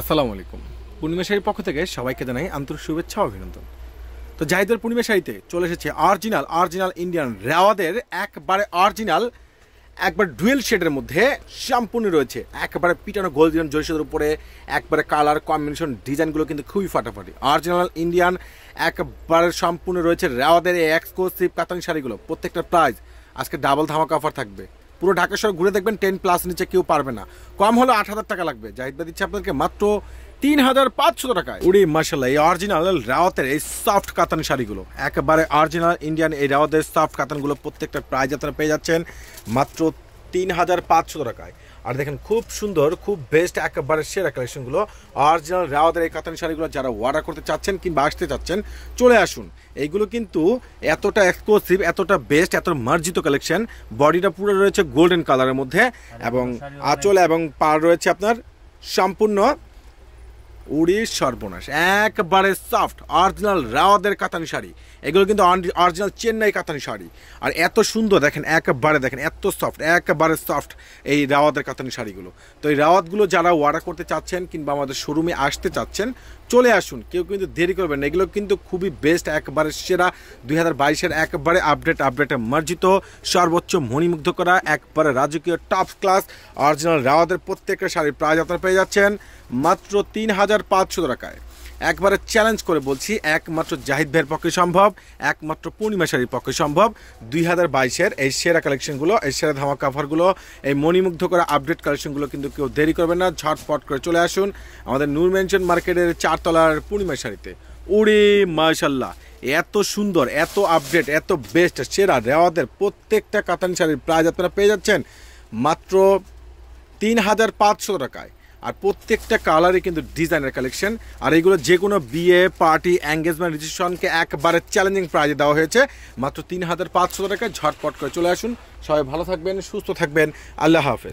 আসসালামু আলাইকুম পূর্ণিমা শাড়ির পক্ষ থেকে সবাইকে জানাই আন্তরিক শুভেচ্ছা অভিনন্দন তো জাহিদের পূর্ণিমা শাড়িতে চলে এসেছে অরিজিনাল অরিজিনাল ইন্ডিয়ান রেওয়াদের একবারে অরিজিনাল একবার ডুয়েল শেডের মধ্যে সম্পূর্ণ রয়েছে একবারে পিটানো গোল্ডিয়ান জরিসের উপরে একবারে কালার কম্বিনেশন ডিজাইনগুলো কিন্তু খুবই ফাটাফাটি অরিজিনাল ইন্ডিয়ান একবারে সম্পূর্ণ রয়েছে রেওয়াদের এক্সক্লুসিভ কাতান শাড়িগুলো প্রত্যেকটা প্রাইস আজকে ডাবল ধামাকা অফার থাকবে পুরো ঢাকা শহর ঘুরে দেখবেন টেন প্লাস নিচে কেউ পারবে না কম হলো আট হাজার টাকা লাগবে জাহিদবা দিচ্ছে আপনাদেরকে মাত্র তিন হাজার পাঁচশো টাকায় উড়ি মার্শাল এই অরিজিনাল রাওয়াতের এই সফট কাতান শাড়িগুলো একেবারে অরিজিনাল ইন্ডিয়ান এই রাওয়াতের সফট কাতানগুলো প্রত্যেকটা প্রাইজ আপনারা পেয়ে যাচ্ছেন মাত্র তিন হাজার পাঁচশো টাকায় আর দেখেন খুব সুন্দর খুব বেস্ট একেবারে সেরা কালেকশনগুলো অরিজিনাল রাওয়াতের এই কাতানি শাড়িগুলো যারা অর্ডার করতে চাচ্ছেন কিংবা আসতে চাচ্ছেন চলে আসুন এইগুলো কিন্তু এতটা এক্সক্লুসিভ এতটা বেস্ট এত মার্জিত কালেকশন বডিটা পুরো রয়েছে গোল্ডেন কালারের মধ্যে এবং আঁচল এবং পার রয়েছে আপনার সম্পূর্ণ উড়ির সর্বনাশ একবারে সফট অরিজিনাল রাওয়াদের কাতানি শাড়ি এগুলো কিন্তু অরিজিনাল চেন্নাই কাতানি শাড়ি আর এত সুন্দর দেখেন একবারে দেখেন এত সফট একবারে সফট এই রাওয়াদের কাতানি শাড়িগুলো তো এই রাওয়াতগুলো যারা অর্ডার করতে চাচ্ছেন কিংবা আমাদের শোরুমে আসতে চাচ্ছেন চলে আসুন কেউ কিন্তু দেরি করবেন না এগুলো কিন্তু খুবই বেস্ট একবারে সেরা দুই হাজার বাইশের একবারে আপডেট আপডেটে মার্জিত সর্বোচ্চ মণিমুগ্ধ করা একবারে রাজকীয় টপ ক্লাস অরিজিনাল রাওয়াদের প্রত্যেকটা শাড়ির প্রায় যাত্রা পেয়ে যাচ্ছেন মাত্র তিন হাজার হাজার পাঁচশো টাকায় একবারে চ্যালেঞ্জ করে বলছি একমাত্র জাহিদ ভাইয়ের পক্ষে সম্ভব একমাত্র পূর্ণিমা শাড়ির পক্ষে সম্ভব দুই হাজার বাইশের এই সেরা কালেকশনগুলো এই সেরা ধামা কাভারগুলো এই মণিমুগ্ধ করা আপডেট কালেকশনগুলো কিন্তু কেউ দেরি করবে না ঝটপট করে চলে আসুন আমাদের নূর মেনশন মার্কেটের চারতলার পূর্ণিমা শাড়িতে উড়ি মাশাল্লাহ এত সুন্দর এত আপডেট এত বেস্ট সেরা রেওয়াতের প্রত্যেকটা কাতান শাড়ির প্রাইজ আপনারা পেয়ে যাচ্ছেন মাত্র তিন হাজার পাঁচশো টাকায় আর প্রত্যেকটা কালারে কিন্তু ডিজাইনের কালেকশন আর এইগুলো যে কোনো বিয়ে পার্টি এঙ্গেজমেন্ট রেজিস্ট্রেশনকে একবারে চ্যালেঞ্জিং প্রাইজে দেওয়া হয়েছে মাত্র তিন হাজার পাঁচশো টাকায় ঝটপট করে চলে আসুন সবাই ভালো থাকবেন সুস্থ থাকবেন আল্লাহ হাফেজ